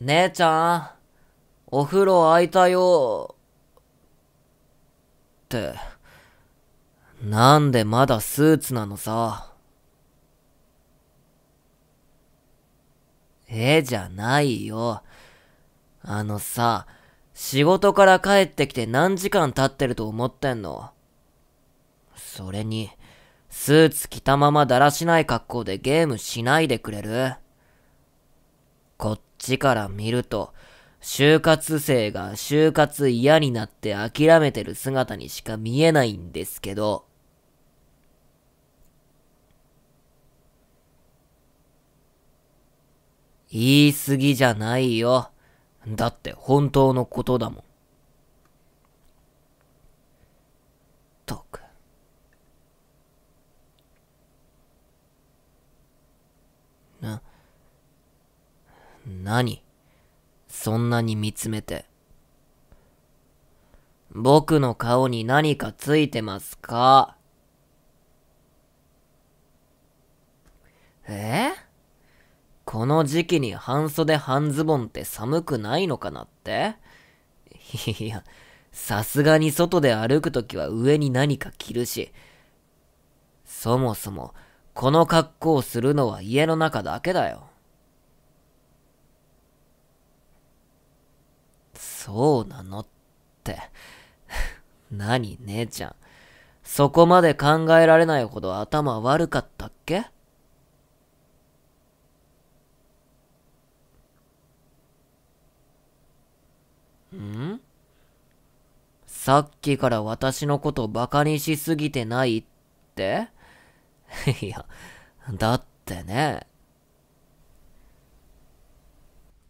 姉ちゃん、お風呂開いたよ。って、なんでまだスーツなのさ。ええじゃないよ。あのさ、仕事から帰ってきて何時間経ってると思ってんの。それに、スーツ着たままだらしない格好でゲームしないでくれるから見ると、就活生が就活嫌になって諦めてる姿にしか見えないんですけど、言い過ぎじゃないよ。だって本当のことだもん。何そんなに見つめて。僕の顔に何かついてますかえこの時期に半袖半ズボンって寒くないのかなっていや、さすがに外で歩くときは上に何か着るし、そもそもこの格好をするのは家の中だけだよ。そうなのって。何、姉ちゃん。そこまで考えられないほど頭悪かったっけんさっきから私のことバカにしすぎてないって いや、だってね。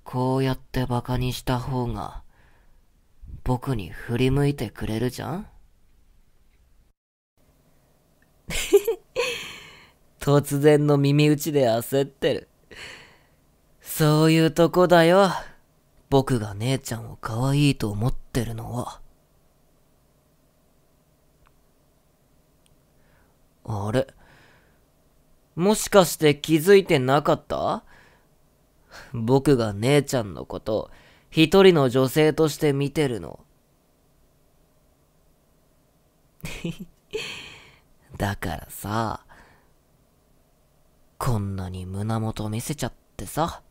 こうやってバカにした方が僕に振り向いてくれるじゃん 突然の耳打ちで焦ってる。そういうとこだよ。僕が姉ちゃんを可愛いと思ってるのは。あれもしかして気づいてなかった僕が姉ちゃんのこと、一人の女性として見てるの。だからさ、こんなに胸元見せちゃってさ、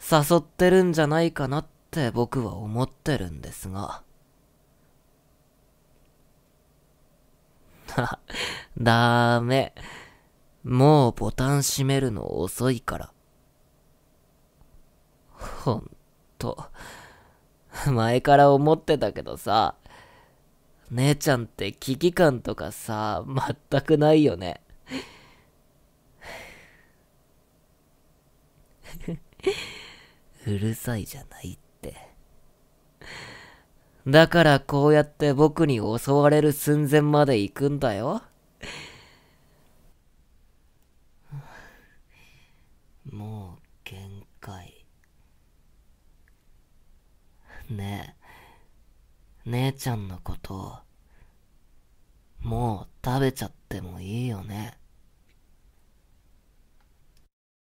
誘ってるんじゃないかなって僕は思ってるんですが。は ダメ。もうボタン閉めるの遅いから。ほんと。前から思ってたけどさ、姉ちゃんって危機感とかさ、全くないよね。うるさいじゃないって。だからこうやって僕に襲われる寸前まで行くんだよ。ねえ、姉ちゃんのこと、もう食べちゃった。